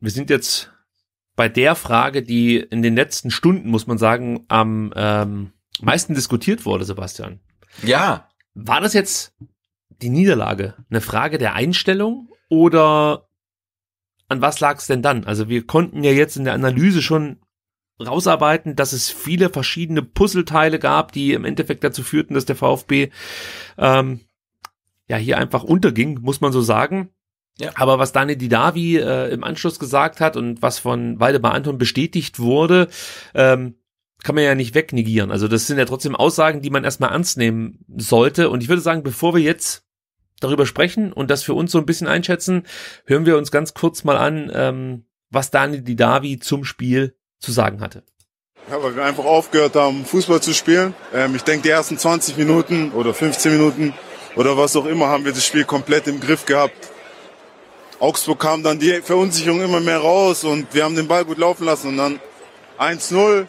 wir sind jetzt bei der Frage, die in den letzten Stunden, muss man sagen, am ähm, meisten diskutiert wurde, Sebastian. Ja. War das jetzt die Niederlage eine Frage der Einstellung oder an was lag es denn dann? Also wir konnten ja jetzt in der Analyse schon rausarbeiten, dass es viele verschiedene Puzzleteile gab, die im Endeffekt dazu führten, dass der VfB ähm, ja hier einfach unterging, muss man so sagen. Ja. Aber was Dani Didavi äh, im Anschluss gesagt hat und was von Waldemar Anton bestätigt wurde, ähm, kann man ja nicht wegnegieren. Also das sind ja trotzdem Aussagen, die man erstmal ernst nehmen sollte. Und ich würde sagen, bevor wir jetzt darüber sprechen und das für uns so ein bisschen einschätzen, hören wir uns ganz kurz mal an, ähm, was Dani Didavi zum Spiel zu sagen hatte. Ja, weil wir einfach aufgehört haben, Fußball zu spielen. Ähm, ich denke, die ersten 20 Minuten oder 15 Minuten oder was auch immer haben wir das Spiel komplett im Griff gehabt Augsburg kam dann die Verunsicherung immer mehr raus und wir haben den Ball gut laufen lassen und dann 1-0.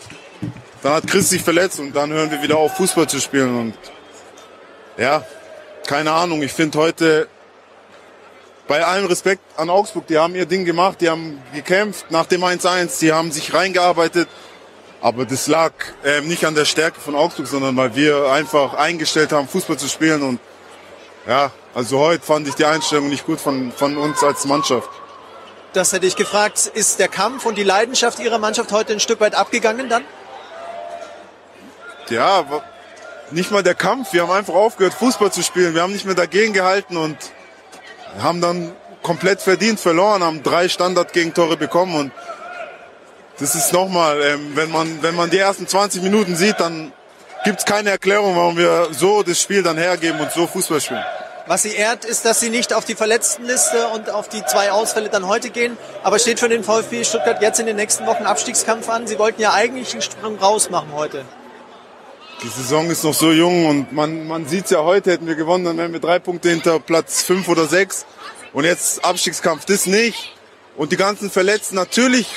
Dann hat Chris sich verletzt und dann hören wir wieder auf, Fußball zu spielen. Und ja, keine Ahnung. Ich finde heute, bei allem Respekt an Augsburg, die haben ihr Ding gemacht, die haben gekämpft nach dem 1-1, die haben sich reingearbeitet. Aber das lag äh, nicht an der Stärke von Augsburg, sondern weil wir einfach eingestellt haben, Fußball zu spielen. Und ja, also heute fand ich die Einstellung nicht gut von, von uns als Mannschaft. Das hätte ich gefragt. Ist der Kampf und die Leidenschaft Ihrer Mannschaft heute ein Stück weit abgegangen dann? Ja, nicht mal der Kampf. Wir haben einfach aufgehört, Fußball zu spielen. Wir haben nicht mehr dagegen gehalten und haben dann komplett verdient verloren, haben drei Standard-Gegentore bekommen und das ist nochmal, ähm, wenn, man, wenn man die ersten 20 Minuten sieht, dann gibt es keine Erklärung, warum wir so das Spiel dann hergeben und so Fußball spielen. Was sie ehrt, ist, dass sie nicht auf die Verletztenliste und auf die zwei Ausfälle dann heute gehen. Aber steht für den VfB Stuttgart jetzt in den nächsten Wochen Abstiegskampf an? Sie wollten ja eigentlich einen Sprung rausmachen heute. Die Saison ist noch so jung und man, man sieht ja heute, hätten wir gewonnen, dann wären wir drei Punkte hinter Platz fünf oder sechs. Und jetzt Abstiegskampf, das nicht. Und die ganzen Verletzten, natürlich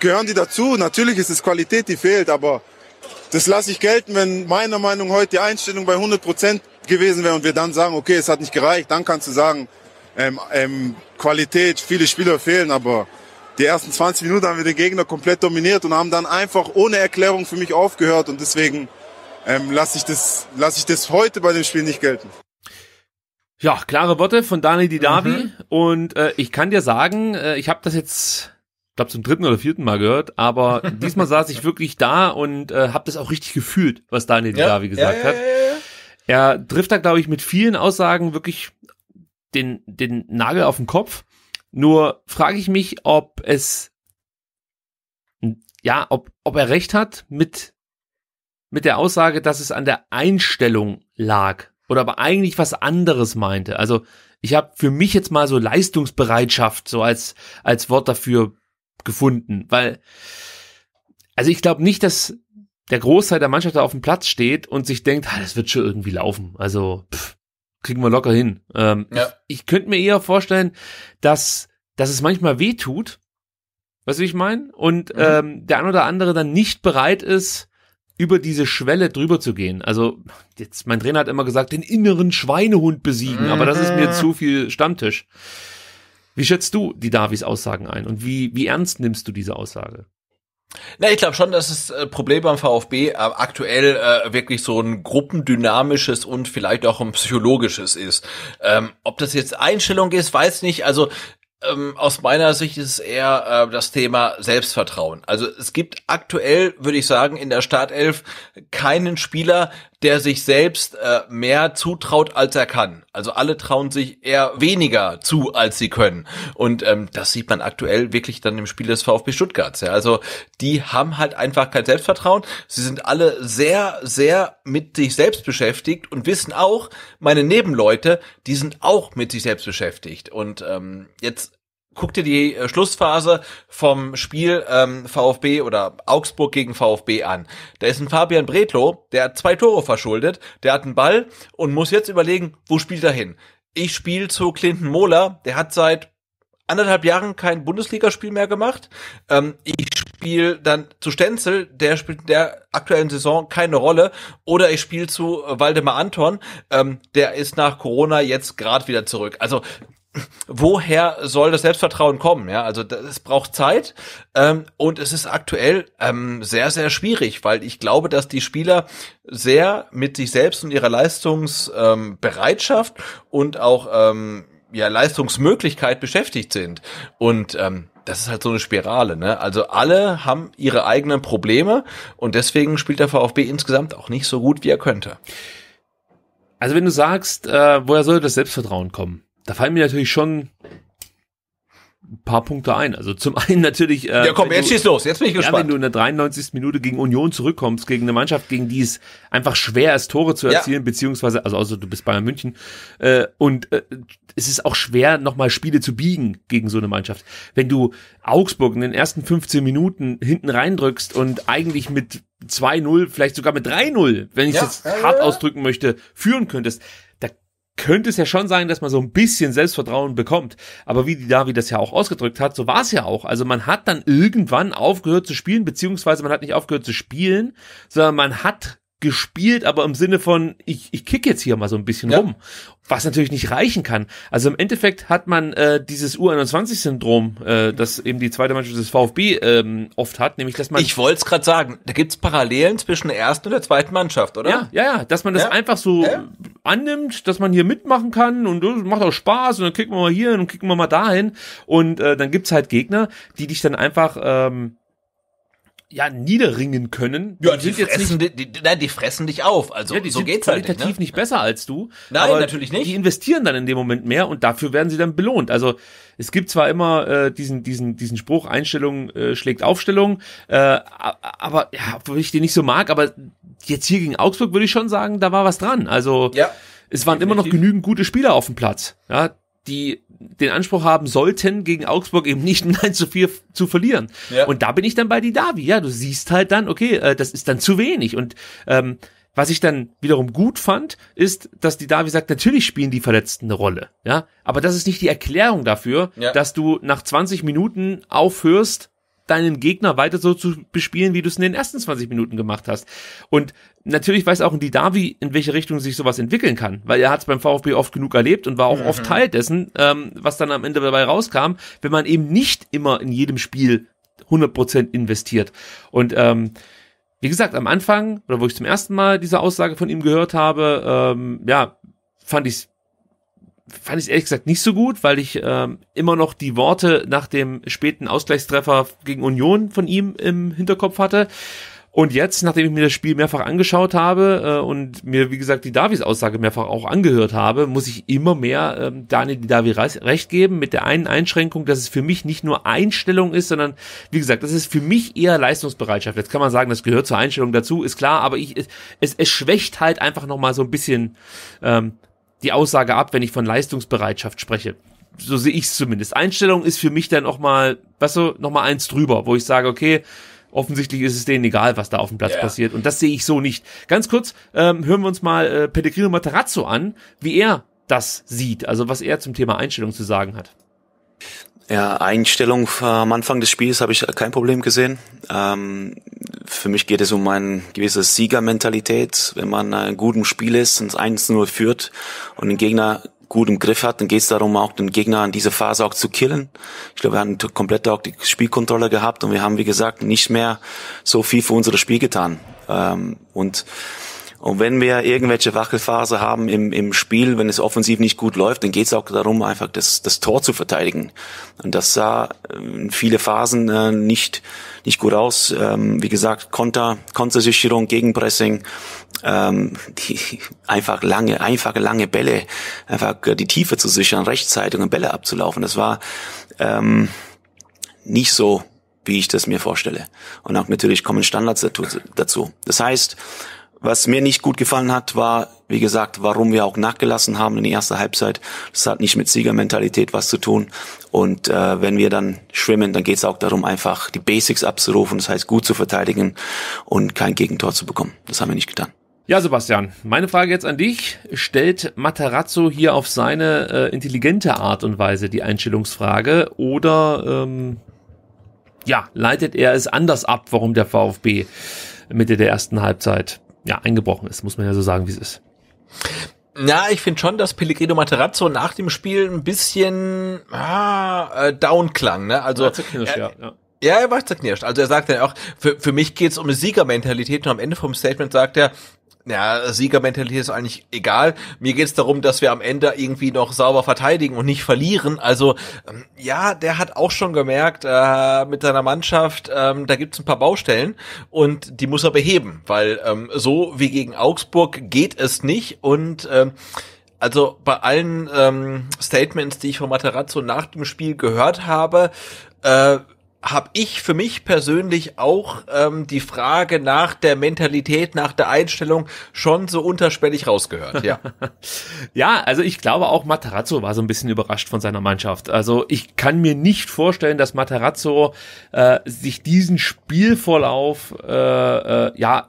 gehören die dazu. Natürlich ist es Qualität, die fehlt, aber das lasse ich gelten, wenn meiner Meinung nach heute die Einstellung bei 100 Prozent gewesen wäre und wir dann sagen, okay, es hat nicht gereicht, dann kannst du sagen, ähm, ähm, Qualität, viele Spieler fehlen, aber die ersten 20 Minuten haben wir den Gegner komplett dominiert und haben dann einfach ohne Erklärung für mich aufgehört und deswegen ähm, lasse ich, lass ich das heute bei dem Spiel nicht gelten. Ja, klare Worte von Dani Didavi mhm. und äh, ich kann dir sagen, äh, ich habe das jetzt glaube zum dritten oder vierten Mal gehört, aber diesmal saß ich wirklich da und äh, habe das auch richtig gefühlt, was Daniel ja, Davi gesagt ja, ja, hat. Er trifft da, glaube ich, mit vielen Aussagen wirklich den, den Nagel auf den Kopf. Nur frage ich mich, ob es, ja, ob, ob er recht hat mit, mit der Aussage, dass es an der Einstellung lag. Oder aber eigentlich was anderes meinte. Also, ich habe für mich jetzt mal so Leistungsbereitschaft so als, als Wort dafür gefunden, weil, also ich glaube nicht, dass der Großteil der Mannschaft da auf dem Platz steht und sich denkt, ah, das wird schon irgendwie laufen. Also pff, kriegen wir locker hin. Ähm, ja. Ich, ich könnte mir eher vorstellen, dass, dass es manchmal weh tut, weißt du, wie ich meine? Und mhm. ähm, der ein oder andere dann nicht bereit ist, über diese Schwelle drüber zu gehen. Also, jetzt, mein Trainer hat immer gesagt, den inneren Schweinehund besiegen, mhm. aber das ist mir mhm. zu viel Stammtisch. Wie schätzt du die Davis Aussagen ein und wie, wie ernst nimmst du diese Aussage? Na, ich glaube schon, dass das äh, Problem beim VfB aktuell äh, wirklich so ein gruppendynamisches und vielleicht auch ein psychologisches ist. Ähm, ob das jetzt Einstellung ist, weiß nicht. Also ähm, aus meiner Sicht ist es eher äh, das Thema Selbstvertrauen. Also es gibt aktuell, würde ich sagen, in der Startelf keinen Spieler, der sich selbst äh, mehr zutraut, als er kann. Also alle trauen sich eher weniger zu, als sie können. Und ähm, das sieht man aktuell wirklich dann im Spiel des VfB Stuttgarts. Ja. Also die haben halt einfach kein Selbstvertrauen. Sie sind alle sehr, sehr mit sich selbst beschäftigt und wissen auch, meine Nebenleute, die sind auch mit sich selbst beschäftigt. Und ähm, jetzt guck dir die äh, Schlussphase vom Spiel ähm, VfB oder Augsburg gegen VfB an. Da ist ein Fabian Bretlo, der hat zwei Tore verschuldet, der hat einen Ball und muss jetzt überlegen, wo spielt er hin. Ich spiele zu Clinton Mohler, der hat seit anderthalb Jahren kein Bundesligaspiel mehr gemacht. Ähm, ich spiele dann zu Stenzel, der spielt in der aktuellen Saison keine Rolle. Oder ich spiele zu äh, Waldemar Anton, ähm, der ist nach Corona jetzt gerade wieder zurück. Also woher soll das Selbstvertrauen kommen? Ja, also es braucht Zeit ähm, und es ist aktuell ähm, sehr, sehr schwierig, weil ich glaube, dass die Spieler sehr mit sich selbst und ihrer Leistungsbereitschaft ähm, und auch ähm, ja, Leistungsmöglichkeit beschäftigt sind. Und ähm, das ist halt so eine Spirale. Ne? Also alle haben ihre eigenen Probleme und deswegen spielt der VfB insgesamt auch nicht so gut, wie er könnte. Also wenn du sagst, äh, woher soll das Selbstvertrauen kommen? da fallen mir natürlich schon ein paar Punkte ein. Also zum einen natürlich. Äh, ja, komm, jetzt schieß los, jetzt bin ich gespannt. Ja, wenn du in der 93. Minute gegen Union zurückkommst, gegen eine Mannschaft, gegen die es einfach schwer ist, Tore zu erzielen, ja. beziehungsweise, also außer du bist Bayern München, äh, und äh, es ist auch schwer, nochmal Spiele zu biegen gegen so eine Mannschaft. Wenn du Augsburg in den ersten 15 Minuten hinten reindrückst und eigentlich mit 2-0, vielleicht sogar mit 3-0, wenn ich es ja. jetzt hart ausdrücken möchte, führen könntest, könnte es ja schon sein, dass man so ein bisschen Selbstvertrauen bekommt. Aber wie die Davi das ja auch ausgedrückt hat, so war es ja auch. Also man hat dann irgendwann aufgehört zu spielen, beziehungsweise man hat nicht aufgehört zu spielen, sondern man hat gespielt, aber im Sinne von, ich, ich kick jetzt hier mal so ein bisschen ja. rum, was natürlich nicht reichen kann. Also im Endeffekt hat man äh, dieses U21-Syndrom, äh, das eben die zweite Mannschaft des VfB ähm, oft hat, nämlich dass man... Ich wollte es gerade sagen, da gibt's Parallelen zwischen der ersten und der zweiten Mannschaft, oder? Ja, ja, ja dass man das ja. einfach so ja. annimmt, dass man hier mitmachen kann und das oh, macht auch Spaß und dann kicken wir mal hier und kicken wir mal dahin und äh, dann gibt's halt Gegner, die dich dann einfach... Ähm, ja niederringen können. Ja, die, die fressen, nicht, die, die, nein, die fressen dich auf. Also ja, die so sind geht's qualitativ halt nicht, ne? nicht besser als du. Nein, natürlich nicht. Die investieren dann in dem Moment mehr und dafür werden sie dann belohnt. Also es gibt zwar immer äh, diesen diesen diesen Spruch Einstellung äh, schlägt Aufstellung, äh, aber ja, obwohl ich den nicht so mag, aber jetzt hier gegen Augsburg würde ich schon sagen, da war was dran. Also ja, es waren definitiv. immer noch genügend gute Spieler auf dem Platz. Ja, die den Anspruch haben sollten, gegen Augsburg eben nicht Nein zu viel zu verlieren. Ja. Und da bin ich dann bei die Davi. Ja, du siehst halt dann, okay, äh, das ist dann zu wenig. Und ähm, was ich dann wiederum gut fand, ist, dass die Davi sagt, natürlich spielen die Verletzten eine Rolle. Ja, aber das ist nicht die Erklärung dafür, ja. dass du nach 20 Minuten aufhörst, deinen Gegner weiter so zu bespielen, wie du es in den ersten 20 Minuten gemacht hast. Und natürlich weiß auch ein Didavi, in welche Richtung sich sowas entwickeln kann, weil er hat es beim VfB oft genug erlebt und war auch mhm. oft Teil dessen, ähm, was dann am Ende dabei rauskam, wenn man eben nicht immer in jedem Spiel 100% investiert. Und ähm, wie gesagt, am Anfang, oder wo ich zum ersten Mal diese Aussage von ihm gehört habe, ähm, ja, fand ich fand ich ehrlich gesagt nicht so gut, weil ich ähm, immer noch die Worte nach dem späten Ausgleichstreffer gegen Union von ihm im Hinterkopf hatte. Und jetzt, nachdem ich mir das Spiel mehrfach angeschaut habe äh, und mir, wie gesagt, die davis Aussage mehrfach auch angehört habe, muss ich immer mehr ähm, Daniel Davi recht geben, mit der einen Einschränkung, dass es für mich nicht nur Einstellung ist, sondern, wie gesagt, das ist für mich eher Leistungsbereitschaft. Jetzt kann man sagen, das gehört zur Einstellung dazu, ist klar, aber ich, es, es schwächt halt einfach nochmal so ein bisschen ähm, die Aussage ab, wenn ich von Leistungsbereitschaft spreche. So sehe ich es zumindest. Einstellung ist für mich dann auch mal, weißt du, noch mal eins drüber, wo ich sage, okay, offensichtlich ist es denen egal, was da auf dem Platz yeah. passiert. Und das sehe ich so nicht. Ganz kurz ähm, hören wir uns mal äh, Pellegrino Materazzo an, wie er das sieht, also was er zum Thema Einstellung zu sagen hat. Ja, Einstellung am Anfang des Spiels habe ich kein Problem gesehen. Ähm, für mich geht es um eine gewisse Siegermentalität. Wenn man in gutem Spiel ist und 1-0 führt und den Gegner gut im Griff hat, dann geht es darum, auch den Gegner in dieser Phase auch zu killen. Ich glaube, wir haben komplett auch die Spielkontrolle gehabt und wir haben, wie gesagt, nicht mehr so viel für unser Spiel getan. Ähm, und und wenn wir irgendwelche Wackelphase haben im, im Spiel, wenn es offensiv nicht gut läuft, dann geht es auch darum, einfach das, das Tor zu verteidigen. Und das sah ähm, in viele Phasen äh, nicht, nicht gut aus. Ähm, wie gesagt, Konter, Kontersicherung, Gegenpressing, ähm, die, einfach lange, einfache lange Bälle, einfach die Tiefe zu sichern, rechtzeitig und Bälle abzulaufen. Das war ähm, nicht so wie ich das mir vorstelle. Und auch natürlich kommen Standards dazu. Das heißt, was mir nicht gut gefallen hat, war, wie gesagt, warum wir auch nachgelassen haben in der ersten Halbzeit. Das hat nicht mit Siegermentalität was zu tun. Und äh, wenn wir dann schwimmen, dann geht es auch darum, einfach die Basics abzurufen, das heißt gut zu verteidigen und kein Gegentor zu bekommen. Das haben wir nicht getan. Ja, Sebastian, meine Frage jetzt an dich. Stellt Matarazzo hier auf seine äh, intelligente Art und Weise die Einstellungsfrage oder ähm, ja, leitet er es anders ab, warum der VfB Mitte der ersten Halbzeit ja, eingebrochen ist, muss man ja so sagen, wie es ist. Na, ich finde schon, dass Pellegrino Materazzo nach dem Spiel ein bisschen ah, äh, down klang. Ne? Also, ja, zerknirscht, ja, ja. er war zerknirscht. Also er sagt dann auch, für, für mich geht's um eine Siegermentalität und am Ende vom Statement sagt er, ja, Siegermentalität ist eigentlich egal. Mir geht's darum, dass wir am Ende irgendwie noch sauber verteidigen und nicht verlieren. Also ähm, ja, der hat auch schon gemerkt äh, mit seiner Mannschaft, ähm, da gibt's ein paar Baustellen und die muss er beheben, weil ähm, so wie gegen Augsburg geht es nicht. Und ähm, also bei allen ähm, Statements, die ich von Materazzo nach dem Spiel gehört habe, äh, habe ich für mich persönlich auch ähm, die Frage nach der Mentalität, nach der Einstellung schon so unterschwellig rausgehört. Ja, ja also ich glaube auch Matarazzo war so ein bisschen überrascht von seiner Mannschaft. Also ich kann mir nicht vorstellen, dass Matarazzo äh, sich diesen Spielvorlauf äh, äh, ja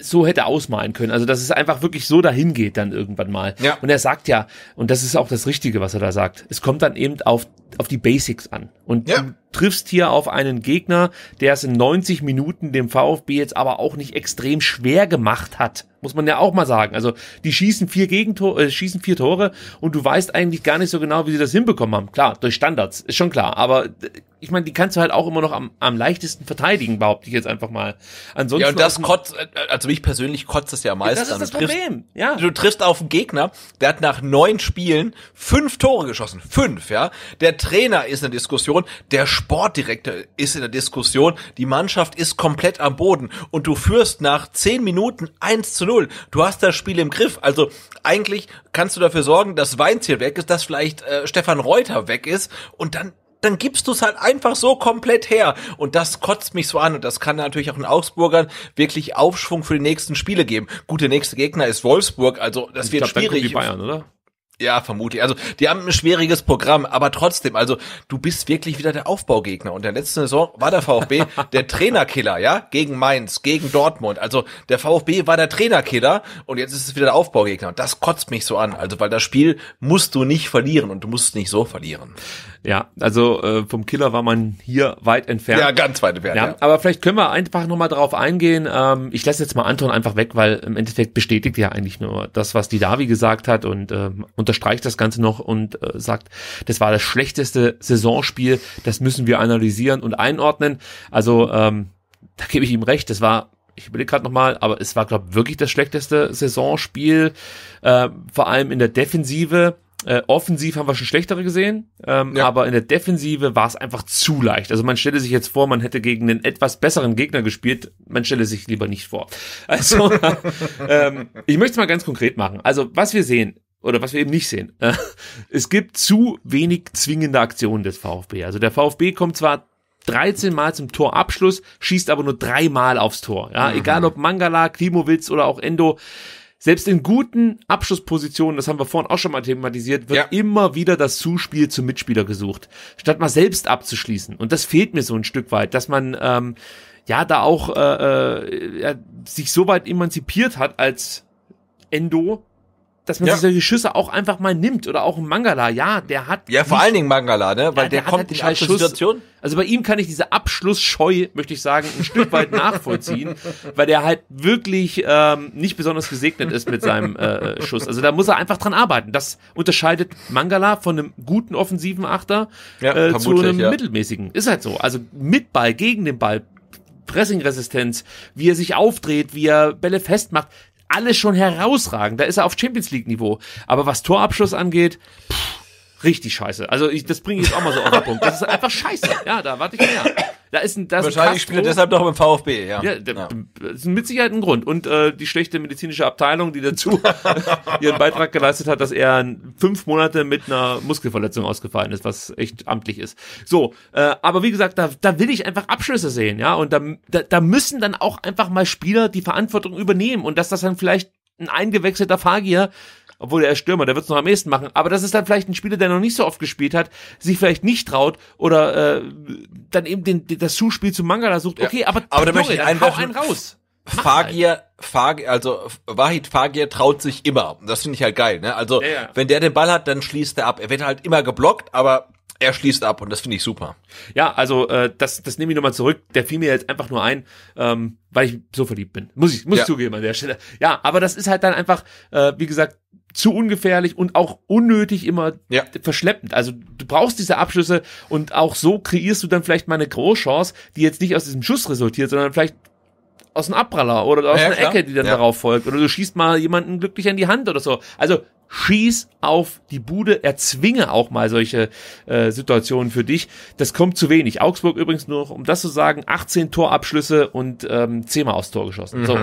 so hätte ausmalen können. Also, dass es einfach wirklich so dahin geht dann irgendwann mal. Ja. Und er sagt ja, und das ist auch das Richtige, was er da sagt, es kommt dann eben auf auf die Basics an. Und ja. du triffst hier auf einen Gegner, der es in 90 Minuten dem VfB jetzt aber auch nicht extrem schwer gemacht hat. Muss man ja auch mal sagen. Also, die schießen vier Gegentore, äh, schießen vier Tore und du weißt eigentlich gar nicht so genau, wie sie das hinbekommen haben. Klar, durch Standards, ist schon klar. Aber äh, ich meine, die kannst du halt auch immer noch am, am leichtesten verteidigen, behaupte ich jetzt einfach mal. Ansonsten ja, und das kotzt, äh, also mich persönlich kotzt das ja am meisten. Ja, das ist das du Problem, ja. Du triffst auf einen Gegner, der hat nach neun Spielen fünf Tore geschossen. Fünf, ja. Der der Trainer ist in der Diskussion, der Sportdirektor ist in der Diskussion, die Mannschaft ist komplett am Boden und du führst nach zehn Minuten eins zu null. Du hast das Spiel im Griff. Also eigentlich kannst du dafür sorgen, dass Weinz hier weg ist, dass vielleicht äh, Stefan Reuter weg ist und dann dann gibst du es halt einfach so komplett her. Und das kotzt mich so an. Und das kann natürlich auch den Augsburgern wirklich Aufschwung für die nächsten Spiele geben. Gut, der nächste Gegner ist Wolfsburg, also das ich wird glaub, schwierig. Dann kommt die Bayern, oder? Ja, vermute ich. Also, die haben ein schwieriges Programm, aber trotzdem, also, du bist wirklich wieder der Aufbaugegner. Und der letzte Saison war der VfB der Trainerkiller, ja? Gegen Mainz, gegen Dortmund. Also, der VfB war der Trainerkiller und jetzt ist es wieder der Aufbaugegner. Und das kotzt mich so an. Also, weil das Spiel musst du nicht verlieren und du musst es nicht so verlieren. Ja, also, äh, vom Killer war man hier weit entfernt. Ja, ganz weit entfernt. Ja, ja. aber vielleicht können wir einfach nochmal drauf eingehen. Ähm, ich lasse jetzt mal Anton einfach weg, weil im Endeffekt bestätigt ja eigentlich nur das, was die Davi gesagt hat und, ähm, und unterstreicht das Ganze noch und äh, sagt, das war das schlechteste Saisonspiel, das müssen wir analysieren und einordnen. Also ähm, da gebe ich ihm recht, das war ich überlege gerade nochmal, aber es war, glaube wirklich das schlechteste Saisonspiel, äh, vor allem in der Defensive. Äh, offensiv haben wir schon schlechtere gesehen, ähm, ja. aber in der Defensive war es einfach zu leicht. Also man stelle sich jetzt vor, man hätte gegen einen etwas besseren Gegner gespielt, man stelle sich lieber nicht vor. Also ähm, ich möchte es mal ganz konkret machen. Also was wir sehen, oder was wir eben nicht sehen. Es gibt zu wenig zwingende Aktionen des VfB. Also der VfB kommt zwar 13 Mal zum Torabschluss, schießt aber nur dreimal aufs Tor. Ja, mhm. egal ob Mangala, Klimowitz oder auch Endo. Selbst in guten Abschlusspositionen, das haben wir vorhin auch schon mal thematisiert, wird ja. immer wieder das Zuspiel zum Mitspieler gesucht, statt mal selbst abzuschließen. Und das fehlt mir so ein Stück weit, dass man ähm, ja da auch äh, äh, sich so weit emanzipiert hat als Endo, dass man ja. sich solche Schüsse auch einfach mal nimmt oder auch ein Mangala, ja, der hat ja vor nicht, allen Dingen Mangala, ne, weil ja, der, der kommt in halt Situation. Also bei ihm kann ich diese Abschlussscheu, möchte ich sagen, ein Stück weit nachvollziehen, weil der halt wirklich ähm, nicht besonders gesegnet ist mit seinem äh, äh, Schuss. Also da muss er einfach dran arbeiten. Das unterscheidet Mangala von einem guten offensiven Achter ja, äh, zu einem ja. mittelmäßigen. Ist halt so. Also mit Ball gegen den Ball Pressing-Resistenz, wie er sich aufdreht, wie er Bälle festmacht alles schon herausragend. Da ist er auf Champions League Niveau. Aber was Torabschluss angeht, pff, richtig scheiße. Also ich, das bringe ich jetzt auch mal so auf den Punkt. Das ist einfach scheiße. Ja, da warte ich mehr. Da ist ein, das ist Wahrscheinlich spielt er deshalb noch im VfB, ja. ja, ja. Ist mit Sicherheit ein Grund. Und äh, die schlechte medizinische Abteilung, die dazu ihren Beitrag geleistet hat, dass er fünf Monate mit einer Muskelverletzung ausgefallen ist, was echt amtlich ist. So, äh, aber wie gesagt, da, da will ich einfach Abschlüsse sehen, ja. Und da, da, da müssen dann auch einfach mal Spieler die Verantwortung übernehmen und dass das dann vielleicht ein eingewechselter Fagier obwohl er ist Stürmer, der wird es noch am ehesten machen, aber das ist dann vielleicht ein Spieler, der noch nicht so oft gespielt hat, sich vielleicht nicht traut oder äh, dann eben den, den, das Zuspiel zum Mangala sucht. Okay, ja. aber, aber da möchte ich einen, einen raus. Fagir, Fagir, also Wahid Fagir traut sich immer. Das finde ich halt geil. Ne? Also ja, ja. wenn der den Ball hat, dann schließt er ab. Er wird halt immer geblockt, aber er schließt ab und das finde ich super. Ja, also äh, das, das nehme ich nochmal zurück. Der fiel mir jetzt einfach nur ein, ähm, weil ich so verliebt bin. Muss ich, muss ja. ich zugeben an der Stelle. Ja, aber das ist halt dann einfach, äh, wie gesagt, zu ungefährlich und auch unnötig immer ja. verschleppend. Also du brauchst diese Abschlüsse und auch so kreierst du dann vielleicht mal eine Großchance, die jetzt nicht aus diesem Schuss resultiert, sondern vielleicht aus einem Abpraller oder aus ja, einer klar. Ecke, die dann ja. darauf folgt. Oder du schießt mal jemanden glücklich an die Hand oder so. Also schieß auf die Bude, erzwinge auch mal solche äh, Situationen für dich. Das kommt zu wenig. Augsburg übrigens nur, um das zu sagen, 18 Torabschlüsse und ähm, 10 Mal aufs Tor geschossen. Mhm. So.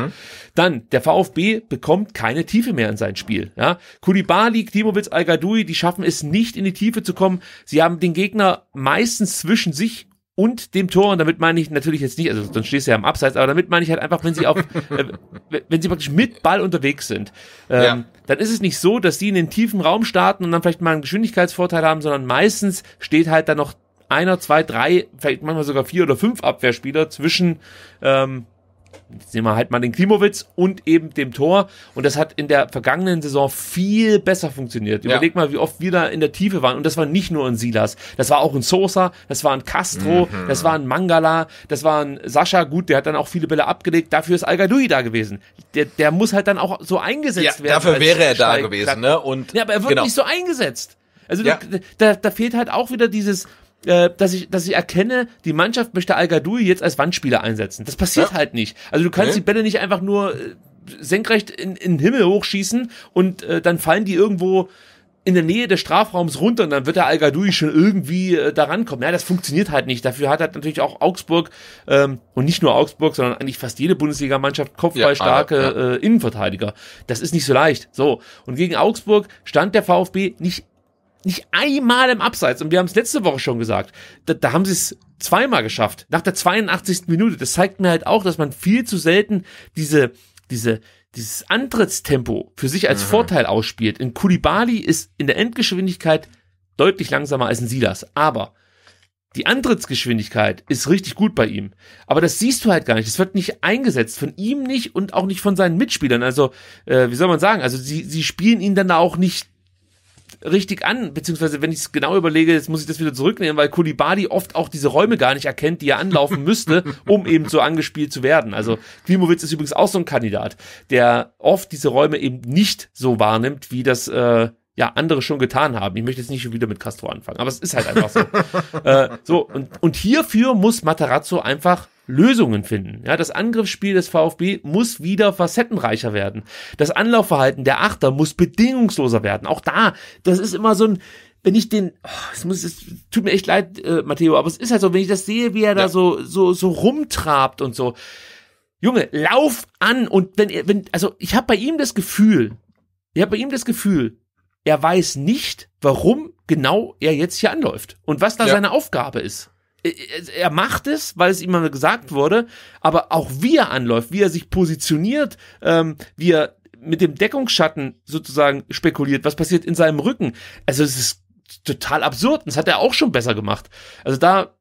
Dann, der VfB bekommt keine Tiefe mehr in sein Spiel. Ja? Kulibali, Klimowitz, al die schaffen es nicht, in die Tiefe zu kommen. Sie haben den Gegner meistens zwischen sich und dem Tor. Und damit meine ich natürlich jetzt nicht, also dann stehst du ja am Abseits, aber damit meine ich halt einfach, wenn sie auf, äh, wenn sie praktisch mit Ball unterwegs sind, ähm, ja. dann ist es nicht so, dass sie in den tiefen Raum starten und dann vielleicht mal einen Geschwindigkeitsvorteil haben, sondern meistens steht halt dann noch einer, zwei, drei, vielleicht manchmal sogar vier oder fünf Abwehrspieler zwischen ähm, jetzt nehmen wir halt mal den Klimowitz und eben dem Tor. Und das hat in der vergangenen Saison viel besser funktioniert. Ja. Überleg mal, wie oft wir da in der Tiefe waren. Und das war nicht nur ein Silas. Das war auch ein Sosa, das war ein Castro, mhm. das war ein Mangala, das war ein Sascha. Gut, der hat dann auch viele Bälle abgelegt. Dafür ist al da gewesen. Der, der muss halt dann auch so eingesetzt ja, werden. Dafür wäre er da gewesen, ne? Und, ja, aber er wird genau. nicht so eingesetzt. Also ja. da, da fehlt halt auch wieder dieses, äh, dass ich, dass ich erkenne, die Mannschaft möchte al jetzt als Wandspieler einsetzen. Das passiert ja. halt nicht. Also du kannst okay. die Bälle nicht einfach nur äh, senkrecht in, in den Himmel hochschießen und äh, dann fallen die irgendwo in der Nähe des Strafraums runter und dann wird der al schon irgendwie äh, da rankommen. Ja, das funktioniert halt nicht. Dafür hat halt natürlich auch Augsburg ähm, und nicht nur Augsburg, sondern eigentlich fast jede Bundesligamannschaft kopfballstarke ja, ja. Äh, Innenverteidiger. Das ist nicht so leicht. So, und gegen Augsburg stand der VfB nicht nicht einmal im Abseits. Und wir haben es letzte Woche schon gesagt. Da, da haben sie es zweimal geschafft. Nach der 82. Minute. Das zeigt mir halt auch, dass man viel zu selten diese, diese, dieses Antrittstempo für sich als mhm. Vorteil ausspielt. In Kulibali ist in der Endgeschwindigkeit deutlich langsamer als in Silas. Aber die Antrittsgeschwindigkeit ist richtig gut bei ihm. Aber das siehst du halt gar nicht. Das wird nicht eingesetzt. Von ihm nicht und auch nicht von seinen Mitspielern. Also, äh, wie soll man sagen? Also, sie, sie spielen ihn dann auch nicht richtig an, beziehungsweise wenn ich es genau überlege, jetzt muss ich das wieder zurücknehmen, weil Kulibadi oft auch diese Räume gar nicht erkennt, die er anlaufen müsste, um eben so angespielt zu werden. Also Klimowitz ist übrigens auch so ein Kandidat, der oft diese Räume eben nicht so wahrnimmt, wie das äh, ja andere schon getan haben. Ich möchte jetzt nicht schon wieder mit Castro anfangen, aber es ist halt einfach so. äh, so und, und hierfür muss Matarazzo einfach Lösungen finden. Ja, das Angriffsspiel des VfB muss wieder facettenreicher werden. Das Anlaufverhalten der Achter muss bedingungsloser werden. Auch da, das ist immer so ein, wenn ich den, oh, es muss, es tut mir echt leid, äh, Matteo, aber es ist halt so, wenn ich das sehe, wie er ja. da so, so, so rumtrabt und so. Junge, lauf an und wenn er, wenn, also ich habe bei ihm das Gefühl, ich habe bei ihm das Gefühl, er weiß nicht, warum genau er jetzt hier anläuft und was da ja. seine Aufgabe ist. Äh, äh, er macht es, weil es ihm mal gesagt wurde, aber auch wie er anläuft, wie er sich positioniert, ähm, wie er mit dem Deckungsschatten sozusagen spekuliert, was passiert in seinem Rücken. Also es ist total absurd und das hat er auch schon besser gemacht. Also da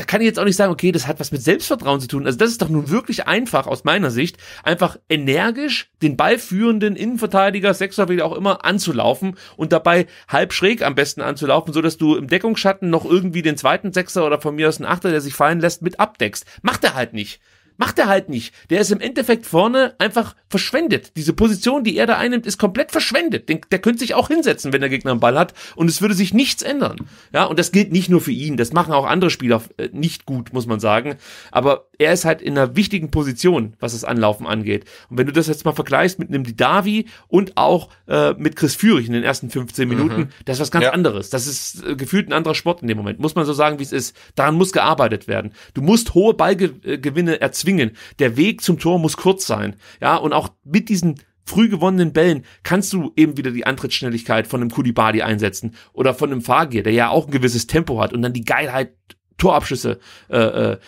da kann ich jetzt auch nicht sagen, okay, das hat was mit Selbstvertrauen zu tun. Also das ist doch nun wirklich einfach aus meiner Sicht, einfach energisch den ballführenden Innenverteidiger, Sechser, wie auch immer, anzulaufen und dabei halb schräg am besten anzulaufen, so dass du im Deckungsschatten noch irgendwie den zweiten Sechser oder von mir aus einen Achter, der sich fallen lässt, mit abdeckst. Macht er halt nicht. Macht er halt nicht. Der ist im Endeffekt vorne einfach verschwendet. Diese Position, die er da einnimmt, ist komplett verschwendet. Den, der könnte sich auch hinsetzen, wenn der Gegner einen Ball hat und es würde sich nichts ändern. Ja, und das gilt nicht nur für ihn. Das machen auch andere Spieler äh, nicht gut, muss man sagen. Aber er ist halt in einer wichtigen Position, was das Anlaufen angeht. Und wenn du das jetzt mal vergleichst mit einem Didavi und auch äh, mit Chris Führig in den ersten 15 mhm. Minuten, mhm. das ist was ganz ja. anderes. Das ist äh, gefühlt ein anderer Sport in dem Moment. Muss man so sagen, wie es ist. Daran muss gearbeitet werden. Du musst hohe Ballgewinne erzwingen zwingen. Der Weg zum Tor muss kurz sein. Ja, und auch mit diesen früh gewonnenen Bällen kannst du eben wieder die Antrittsschnelligkeit von einem Kulibadi einsetzen oder von einem Fahrgier, der ja auch ein gewisses Tempo hat und dann die Geilheit, Torabschüsse äh, äh,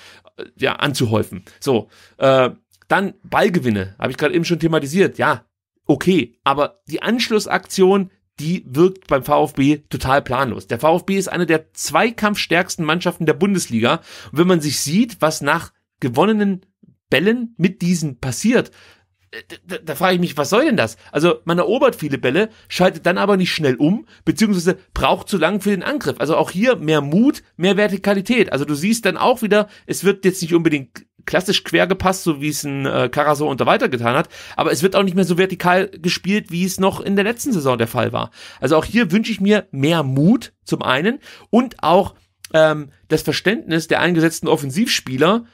ja, anzuhäufen. So, äh, dann Ballgewinne, habe ich gerade eben schon thematisiert. Ja, okay, aber die Anschlussaktion, die wirkt beim VfB total planlos. Der VfB ist eine der zweikampfstärksten Mannschaften der Bundesliga. Und wenn man sich sieht, was nach gewonnenen Bällen mit diesen passiert, äh, da, da frage ich mich, was soll denn das? Also man erobert viele Bälle, schaltet dann aber nicht schnell um, beziehungsweise braucht zu lang für den Angriff. Also auch hier mehr Mut, mehr Vertikalität. Also du siehst dann auch wieder, es wird jetzt nicht unbedingt klassisch quer gepasst, so wie es ein äh, und unter weiter getan hat, aber es wird auch nicht mehr so vertikal gespielt, wie es noch in der letzten Saison der Fall war. Also auch hier wünsche ich mir mehr Mut zum einen und auch ähm, das Verständnis der eingesetzten Offensivspieler,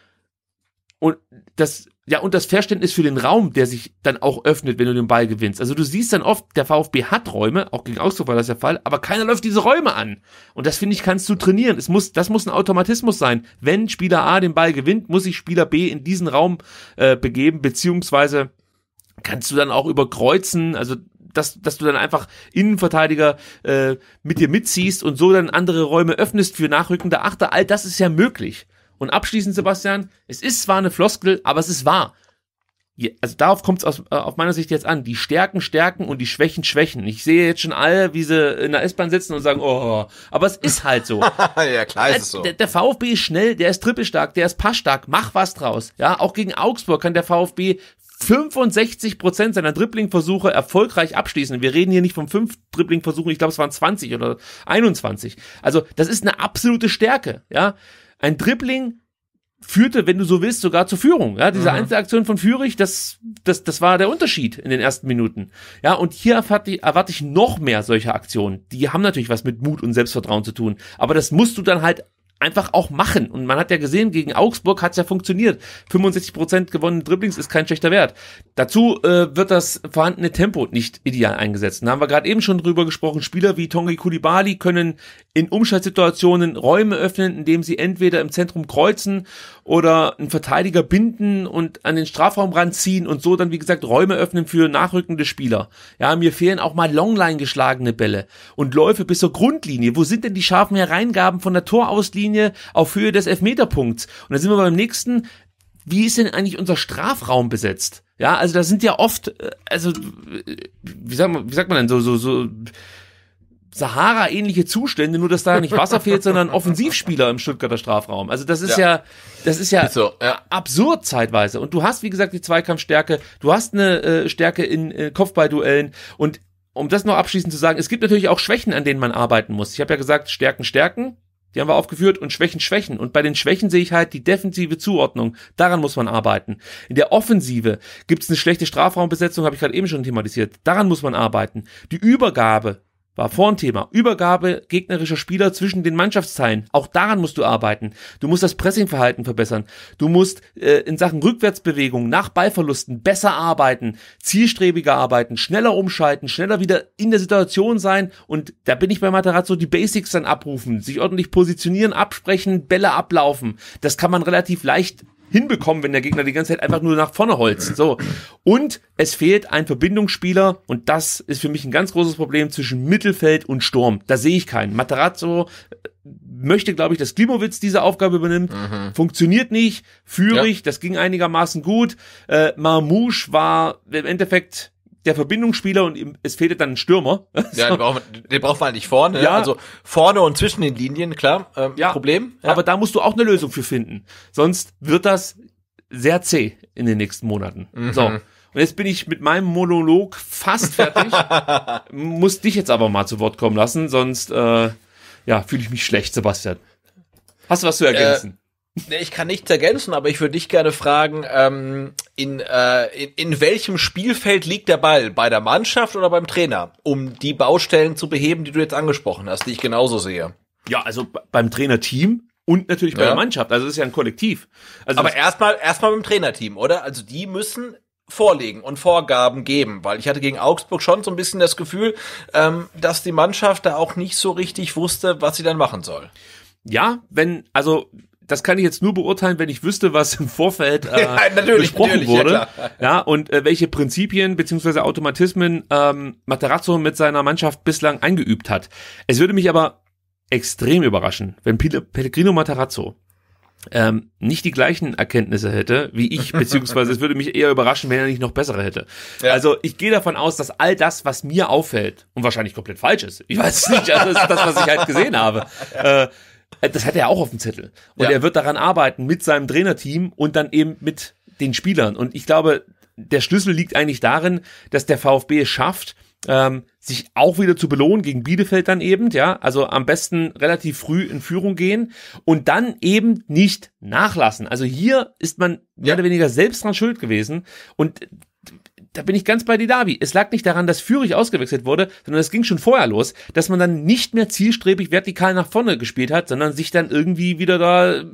und das, ja, und das Verständnis für den Raum, der sich dann auch öffnet, wenn du den Ball gewinnst. Also du siehst dann oft, der VfB hat Räume, auch gegen Augsburg war das der Fall, aber keiner läuft diese Räume an. Und das finde ich, kannst du trainieren. Es muss, das muss ein Automatismus sein. Wenn Spieler A den Ball gewinnt, muss sich Spieler B in diesen Raum äh, begeben, beziehungsweise kannst du dann auch überkreuzen, also dass, dass du dann einfach Innenverteidiger äh, mit dir mitziehst und so dann andere Räume öffnest für nachrückende Achter. All das ist ja möglich. Und abschließend, Sebastian, es ist zwar eine Floskel, aber es ist wahr. Also darauf kommt es äh, auf meiner Sicht jetzt an. Die Stärken stärken und die Schwächen schwächen. Ich sehe jetzt schon alle, wie sie in der S-Bahn sitzen und sagen, oh, aber es ist halt so. ja, klar ist es also, so. Der, der, VfB ist schnell, der ist trippelstark, der ist passstark, mach was draus. Ja, auch gegen Augsburg kann der VfB 65 Prozent seiner Dribbling-Versuche erfolgreich abschließen. Wir reden hier nicht von fünf Dribbling-Versuchen, ich glaube, es waren 20 oder 21. Also, das ist eine absolute Stärke, ja. Ein Dribbling führte, wenn du so willst, sogar zur Führung. Ja, diese mhm. Einzelaktion von Führig, das, das, das war der Unterschied in den ersten Minuten. Ja, und hier erwarte ich, erwarte ich noch mehr solcher Aktionen. Die haben natürlich was mit Mut und Selbstvertrauen zu tun. Aber das musst du dann halt einfach auch machen. Und man hat ja gesehen, gegen Augsburg hat's ja funktioniert. 65% gewonnene Dribblings ist kein schlechter Wert. Dazu äh, wird das vorhandene Tempo nicht ideal eingesetzt. Da haben wir gerade eben schon drüber gesprochen. Spieler wie Tongi Kulibali können in Umschaltsituationen Räume öffnen, indem sie entweder im Zentrum kreuzen oder einen Verteidiger binden und an den Strafraum ranziehen und so dann, wie gesagt, Räume öffnen für nachrückende Spieler. Ja, mir fehlen auch mal Longline geschlagene Bälle und Läufe bis zur Grundlinie. Wo sind denn die scharfen Hereingaben von der Torauslinie auf Höhe des Elfmeterpunkts? Und da sind wir beim nächsten. Wie ist denn eigentlich unser Strafraum besetzt? Ja, also da sind ja oft, äh, also, äh, wie sagt man, wie sagt man denn, so, so, so, Sahara-ähnliche Zustände, nur dass da nicht Wasser fehlt, sondern Offensivspieler im Stuttgarter Strafraum. Also das ist ja, ja das ist ja, ist so, ja, absurd zeitweise. Und du hast, wie gesagt, die Zweikampfstärke, du hast eine äh, Stärke in äh, Kopfballduellen und um das noch abschließend zu sagen, es gibt natürlich auch Schwächen, an denen man arbeiten muss. Ich habe ja gesagt, Stärken, Stärken, die haben wir aufgeführt und Schwächen, Schwächen. Und bei den Schwächen sehe ich halt die defensive Zuordnung. Daran muss man arbeiten. In der Offensive gibt es eine schlechte Strafraumbesetzung, habe ich gerade eben schon thematisiert. Daran muss man arbeiten. Die Übergabe war vorhin Thema. Übergabe gegnerischer Spieler zwischen den Mannschaftsteilen. Auch daran musst du arbeiten. Du musst das Pressingverhalten verbessern. Du musst äh, in Sachen Rückwärtsbewegung nach Ballverlusten besser arbeiten, zielstrebiger arbeiten, schneller umschalten, schneller wieder in der Situation sein. Und da bin ich bei Materazzo die Basics dann abrufen, sich ordentlich positionieren, absprechen, Bälle ablaufen. Das kann man relativ leicht hinbekommen, wenn der Gegner die ganze Zeit einfach nur nach vorne holzt. So. Und es fehlt ein Verbindungsspieler und das ist für mich ein ganz großes Problem zwischen Mittelfeld und Sturm. Da sehe ich keinen. Materazzo äh, möchte, glaube ich, dass Klimowitz diese Aufgabe übernimmt. Mhm. Funktioniert nicht. Führig, ja. das ging einigermaßen gut. Äh, Marmouche war im Endeffekt der Verbindungsspieler und es fehlt dann ein Stürmer. Ja, den braucht, man, den braucht halt man nicht vorne. Ja. Also vorne und zwischen den Linien, klar, ähm, ja. Problem. Ja. Aber da musst du auch eine Lösung für finden. Sonst wird das sehr zäh in den nächsten Monaten. Mhm. So. Und jetzt bin ich mit meinem Monolog fast fertig. Muss dich jetzt aber mal zu Wort kommen lassen, sonst äh, ja, fühle ich mich schlecht, Sebastian. Hast du was zu äh, ergänzen? Äh Nee, ich kann nichts ergänzen, aber ich würde dich gerne fragen, ähm, in, äh, in, in welchem Spielfeld liegt der Ball? Bei der Mannschaft oder beim Trainer? Um die Baustellen zu beheben, die du jetzt angesprochen hast, die ich genauso sehe. Ja, also beim Trainerteam und natürlich bei ja. der Mannschaft. Also es ist ja ein Kollektiv. Also aber erstmal erstmal beim Trainerteam, oder? Also die müssen vorlegen und Vorgaben geben, weil ich hatte gegen Augsburg schon so ein bisschen das Gefühl, ähm, dass die Mannschaft da auch nicht so richtig wusste, was sie dann machen soll. Ja, wenn, also das kann ich jetzt nur beurteilen, wenn ich wüsste, was im Vorfeld äh, ja, natürlich, besprochen natürlich, wurde. Ja, ja, und äh, welche Prinzipien beziehungsweise Automatismen ähm, Materazzo mit seiner Mannschaft bislang eingeübt hat. Es würde mich aber extrem überraschen, wenn Pellegrino Materazzo ähm, nicht die gleichen Erkenntnisse hätte wie ich, beziehungsweise es würde mich eher überraschen, wenn er nicht noch bessere hätte. Ja. Also ich gehe davon aus, dass all das, was mir auffällt und wahrscheinlich komplett falsch ist, ich weiß es nicht, also das, ist das was ich halt gesehen habe, äh, das hat er auch auf dem Zettel. Und ja. er wird daran arbeiten mit seinem Trainerteam und dann eben mit den Spielern. Und ich glaube, der Schlüssel liegt eigentlich darin, dass der VfB es schafft, ähm, sich auch wieder zu belohnen gegen Bielefeld dann eben, ja, also am besten relativ früh in Führung gehen und dann eben nicht nachlassen. Also hier ist man mehr oder weniger selbst dran schuld gewesen und da bin ich ganz bei Didavi. Es lag nicht daran, dass Führig ausgewechselt wurde, sondern es ging schon vorher los, dass man dann nicht mehr zielstrebig vertikal nach vorne gespielt hat, sondern sich dann irgendwie wieder da äh,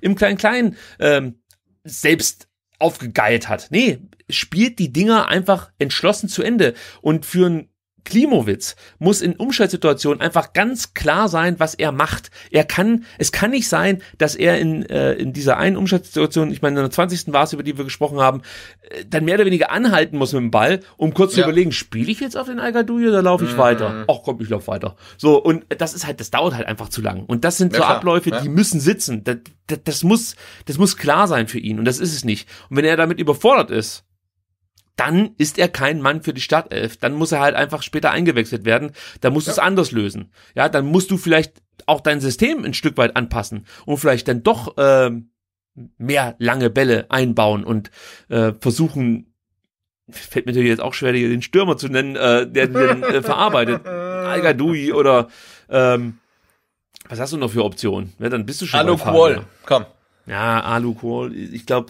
im Klein-Klein ähm, selbst aufgegeilt hat. Nee, spielt die Dinger einfach entschlossen zu Ende. Und für einen Klimowitz muss in Umschaltsituationen einfach ganz klar sein, was er macht. Er kann, es kann nicht sein, dass er in, äh, in dieser einen Umschaltsituation, ich meine, in der 20. war es, über die wir gesprochen haben, äh, dann mehr oder weniger anhalten muss mit dem Ball, um kurz ja. zu überlegen, spiele ich jetzt auf den Algadui oder laufe ich mhm. weiter? Ach komm, ich laufe weiter. So, und das ist halt, das dauert halt einfach zu lang. Und das sind ja, so Abläufe, ja. die müssen sitzen. Das, das, das, muss, das muss klar sein für ihn. Und das ist es nicht. Und wenn er damit überfordert ist, dann ist er kein Mann für die Startelf. Dann muss er halt einfach später eingewechselt werden. Dann musst ja. du es anders lösen. Ja, dann musst du vielleicht auch dein System ein Stück weit anpassen und vielleicht dann doch äh, mehr lange Bälle einbauen und äh, versuchen, fällt mir natürlich jetzt auch schwer, den Stürmer zu nennen, äh, der den äh, verarbeitet. Al-Gadoui oder ähm, was hast du noch für Optionen? Ja, ne, dann bist du schon Alu Kohl, komm. Ja, Alu Kohl, ich glaube,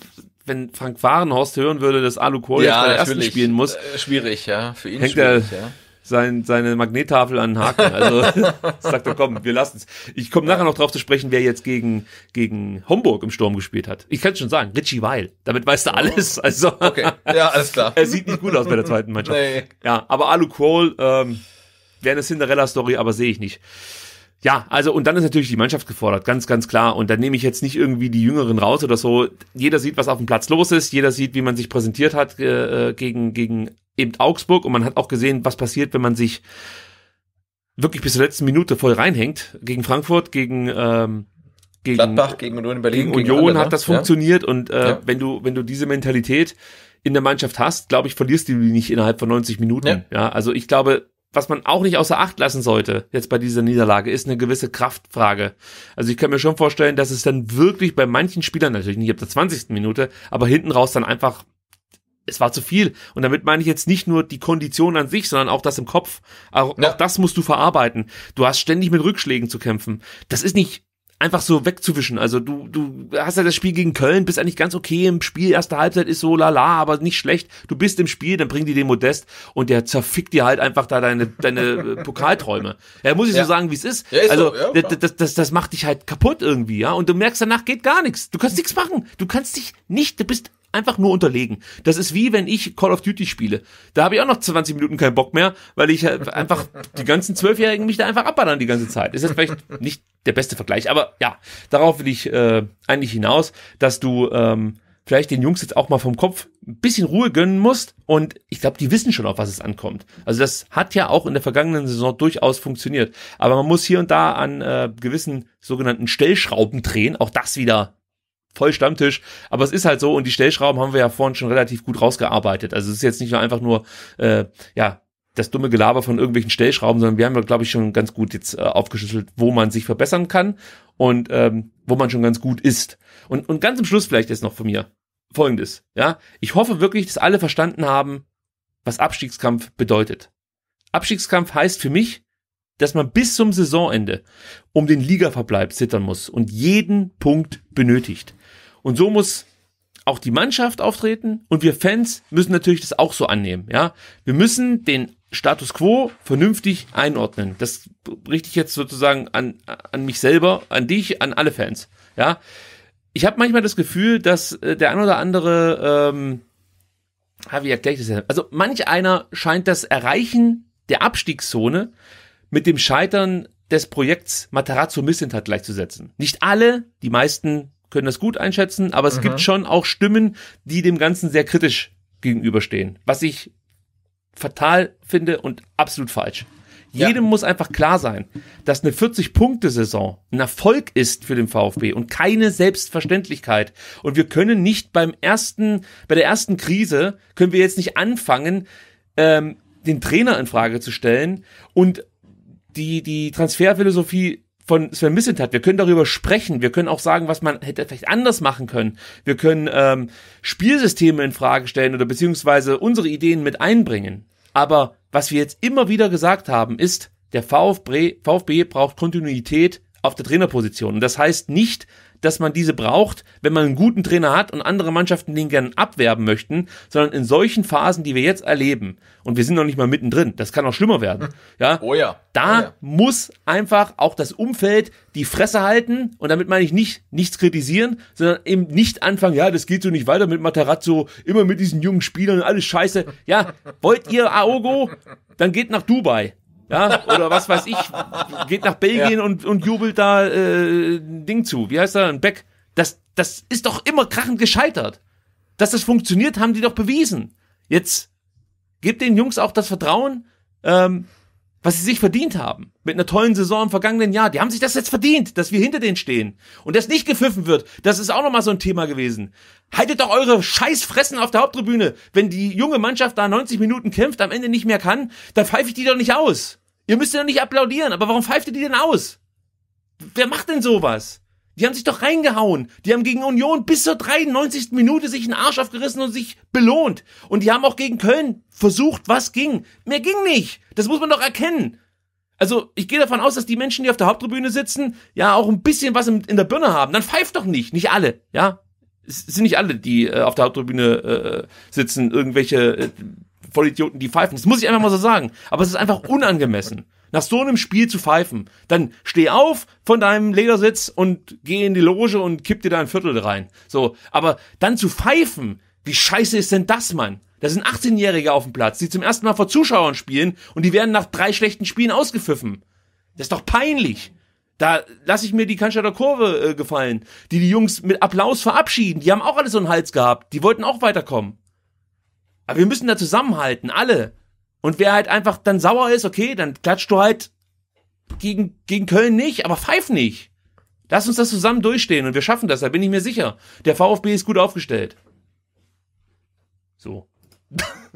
wenn Frank Warenhorst hören würde, dass Alu Quarry ja, bei der ersten spielen muss. Äh, schwierig, ja. Für ihn hängt schwierig, er, ja. Sein, seine Magnettafel an den Haken. Also sagt er, komm, wir lassen es. Ich komme nachher noch drauf zu sprechen, wer jetzt gegen, gegen Homburg im Sturm gespielt hat. Ich kann schon sagen, Richie Weil. Damit weißt du alles. Oh. Also, okay, ja, alles klar. er sieht nicht gut aus bei der zweiten Mannschaft. Nee. Ja, aber Alu Kroll, ähm, wäre eine Cinderella-Story, aber sehe ich nicht ja, also und dann ist natürlich die Mannschaft gefordert, ganz, ganz klar. Und dann nehme ich jetzt nicht irgendwie die Jüngeren raus oder so. Jeder sieht, was auf dem Platz los ist, jeder sieht, wie man sich präsentiert hat äh, äh gegen, gegen eben Augsburg und man hat auch gesehen, was passiert, wenn man sich wirklich bis zur letzten Minute voll reinhängt. Gegen Frankfurt, gegen, ähm, gegen Gladbach, gegen Union Berlin. Gegen Union gegen alle, hat ne? das funktioniert und äh, ja. wenn du, wenn du diese Mentalität in der Mannschaft hast, glaube ich, verlierst du die nicht innerhalb von 90 Minuten. Ja, ja also ich glaube, was man auch nicht außer Acht lassen sollte, jetzt bei dieser Niederlage, ist eine gewisse Kraftfrage. Also ich kann mir schon vorstellen, dass es dann wirklich bei manchen Spielern, natürlich nicht ab der 20. Minute, aber hinten raus dann einfach, es war zu viel. Und damit meine ich jetzt nicht nur die Kondition an sich, sondern auch das im Kopf. Auch, ja. auch das musst du verarbeiten. Du hast ständig mit Rückschlägen zu kämpfen. Das ist nicht einfach so wegzuwischen. Also du, du hast ja das Spiel gegen Köln, bist eigentlich ganz okay im Spiel. Erste Halbzeit ist so lala, aber nicht schlecht. Du bist im Spiel, dann bringen die den Modest und der zerfickt dir halt einfach da deine, deine äh, Pokalträume. Ja, muss ich ja. so sagen, wie es ist. Ja, ist. also so, ja, das, das, das macht dich halt kaputt irgendwie, ja. Und du merkst, danach geht gar nichts. Du kannst nichts machen. Du kannst dich nicht, du bist einfach nur unterlegen. Das ist wie wenn ich Call of Duty spiele. Da habe ich auch noch 20 Minuten keinen Bock mehr, weil ich halt einfach die ganzen Zwölfjährigen mich da einfach abballern die ganze Zeit. Ist jetzt vielleicht nicht der beste Vergleich, aber ja, darauf will ich äh, eigentlich hinaus, dass du ähm, vielleicht den Jungs jetzt auch mal vom Kopf ein bisschen Ruhe gönnen musst. Und ich glaube, die wissen schon, auf was es ankommt. Also das hat ja auch in der vergangenen Saison durchaus funktioniert. Aber man muss hier und da an äh, gewissen sogenannten Stellschrauben drehen, auch das wieder voll Stammtisch, aber es ist halt so und die Stellschrauben haben wir ja vorhin schon relativ gut rausgearbeitet. Also es ist jetzt nicht nur einfach nur, äh, ja, das dumme Gelaber von irgendwelchen Stellschrauben, sondern wir haben ja, glaube ich, schon ganz gut jetzt äh, aufgeschlüsselt, wo man sich verbessern kann und ähm, wo man schon ganz gut ist. Und, und ganz am Schluss vielleicht jetzt noch von mir folgendes, ja. Ich hoffe wirklich, dass alle verstanden haben, was Abstiegskampf bedeutet. Abstiegskampf heißt für mich, dass man bis zum Saisonende um den Ligaverbleib zittern muss und jeden Punkt benötigt. Und so muss auch die Mannschaft auftreten und wir Fans müssen natürlich das auch so annehmen. Ja, wir müssen den Status Quo vernünftig einordnen. Das richte ich jetzt sozusagen an an mich selber, an dich, an alle Fans. Ja, ich habe manchmal das Gefühl, dass äh, der ein oder andere, ähm, ah, wie erkläre ich das denn? Also manch einer scheint das Erreichen der Abstiegszone mit dem Scheitern des Projekts Matarazzo Missintat gleichzusetzen. Nicht alle, die meisten können das gut einschätzen, aber es mhm. gibt schon auch Stimmen, die dem Ganzen sehr kritisch gegenüberstehen, was ich fatal finde und absolut falsch. Ja. Jedem muss einfach klar sein, dass eine 40-Punkte-Saison ein Erfolg ist für den VfB und keine Selbstverständlichkeit. Und wir können nicht beim ersten, bei der ersten Krise können wir jetzt nicht anfangen, ähm, den Trainer in Frage zu stellen und die, die Transferphilosophie von Sven hat. Wir können darüber sprechen. Wir können auch sagen, was man hätte vielleicht anders machen können. Wir können ähm, Spielsysteme in Frage stellen oder beziehungsweise unsere Ideen mit einbringen. Aber was wir jetzt immer wieder gesagt haben, ist, der VfB, VfB braucht Kontinuität auf der Trainerposition. Und das heißt nicht, dass man diese braucht, wenn man einen guten Trainer hat und andere Mannschaften den gerne abwerben möchten, sondern in solchen Phasen, die wir jetzt erleben, und wir sind noch nicht mal mittendrin, das kann auch schlimmer werden. Hm. Ja, oh ja. da oh ja. muss einfach auch das Umfeld die Fresse halten und damit meine ich nicht nichts kritisieren, sondern eben nicht anfangen, ja, das geht so nicht weiter mit Materazzo, immer mit diesen jungen Spielern alles Scheiße. Ja, wollt ihr Aogo? Dann geht nach Dubai. Ja, oder was weiß ich, geht nach Belgien ja. und, und jubelt da äh, ein Ding zu. Wie heißt er? Ein Beck. Das, das ist doch immer krachend gescheitert. Dass das funktioniert, haben die doch bewiesen. Jetzt gebt den Jungs auch das Vertrauen, ähm, was sie sich verdient haben. Mit einer tollen Saison im vergangenen Jahr. Die haben sich das jetzt verdient, dass wir hinter denen stehen. Und dass nicht gepfiffen wird. Das ist auch nochmal so ein Thema gewesen. Haltet doch eure Scheißfressen auf der Haupttribüne. Wenn die junge Mannschaft da 90 Minuten kämpft, am Ende nicht mehr kann, dann pfeife ich die doch nicht aus. Ihr müsst ja nicht applaudieren. Aber warum pfeift ihr die denn aus? Wer macht denn sowas? Die haben sich doch reingehauen. Die haben gegen Union bis zur 93. Minute sich einen Arsch aufgerissen und sich belohnt. Und die haben auch gegen Köln versucht, was ging. Mehr ging nicht. Das muss man doch erkennen. Also, ich gehe davon aus, dass die Menschen, die auf der Haupttribüne sitzen, ja auch ein bisschen was in der Birne haben. Dann pfeift doch nicht. Nicht alle, ja. Es sind nicht alle, die äh, auf der Haupttribüne äh, sitzen, irgendwelche äh, Vollidioten, die pfeifen. Das muss ich einfach mal so sagen. Aber es ist einfach unangemessen nach so einem Spiel zu pfeifen. Dann steh auf von deinem Ledersitz und geh in die Loge und kipp dir da ein Viertel rein. So, aber dann zu pfeifen, wie scheiße ist denn das, Mann? Da sind 18-Jährige auf dem Platz, die zum ersten Mal vor Zuschauern spielen und die werden nach drei schlechten Spielen ausgepfiffen. Das ist doch peinlich. Da lasse ich mir die Cannstatter Kurve äh, gefallen, die die Jungs mit Applaus verabschieden. Die haben auch alle so einen Hals gehabt. Die wollten auch weiterkommen. Aber wir müssen da zusammenhalten, alle. Und wer halt einfach dann sauer ist, okay, dann klatscht du halt gegen, gegen Köln nicht, aber pfeif nicht. Lass uns das zusammen durchstehen und wir schaffen das, da bin ich mir sicher. Der VfB ist gut aufgestellt. So.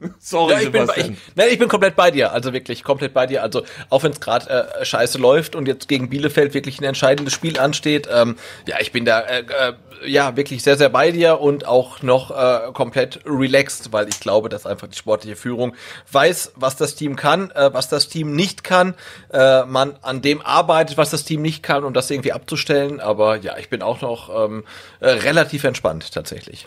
Sorry, ja, ich Sebastian. Bin, ich, nein, ich bin komplett bei dir. Also wirklich komplett bei dir. Also auch wenn es gerade äh, scheiße läuft und jetzt gegen Bielefeld wirklich ein entscheidendes Spiel ansteht, ähm, ja, ich bin da äh, äh, ja wirklich sehr, sehr bei dir und auch noch äh, komplett relaxed, weil ich glaube, dass einfach die sportliche Führung weiß, was das Team kann, äh, was das Team nicht kann. Äh, man an dem arbeitet, was das Team nicht kann, um das irgendwie abzustellen. Aber ja, ich bin auch noch ähm, äh, relativ entspannt tatsächlich.